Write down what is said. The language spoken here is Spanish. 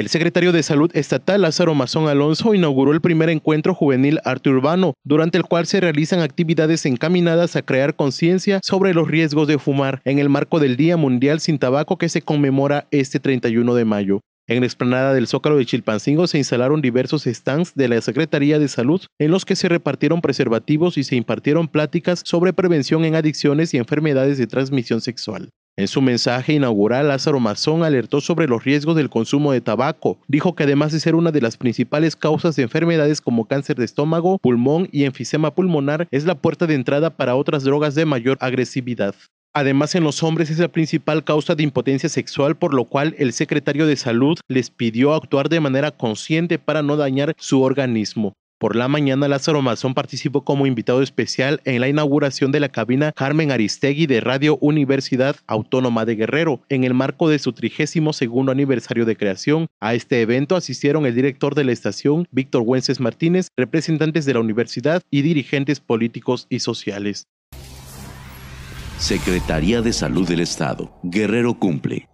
El secretario de Salud Estatal Lázaro Mazón Alonso inauguró el primer encuentro juvenil arte urbano, durante el cual se realizan actividades encaminadas a crear conciencia sobre los riesgos de fumar en el marco del Día Mundial sin Tabaco que se conmemora este 31 de mayo. En la explanada del Zócalo de Chilpancingo se instalaron diversos stands de la Secretaría de Salud en los que se repartieron preservativos y se impartieron pláticas sobre prevención en adicciones y enfermedades de transmisión sexual. En su mensaje inaugural, Lázaro Mazón alertó sobre los riesgos del consumo de tabaco. Dijo que además de ser una de las principales causas de enfermedades como cáncer de estómago, pulmón y enfisema pulmonar, es la puerta de entrada para otras drogas de mayor agresividad. Además, en los hombres es la principal causa de impotencia sexual, por lo cual el secretario de Salud les pidió actuar de manera consciente para no dañar su organismo. Por la mañana, Lázaro Mazón participó como invitado especial en la inauguración de la cabina Carmen Aristegui de Radio Universidad Autónoma de Guerrero, en el marco de su 32 aniversario de creación. A este evento asistieron el director de la estación, Víctor Güences Martínez, representantes de la universidad y dirigentes políticos y sociales. Secretaría de Salud del Estado. Guerrero cumple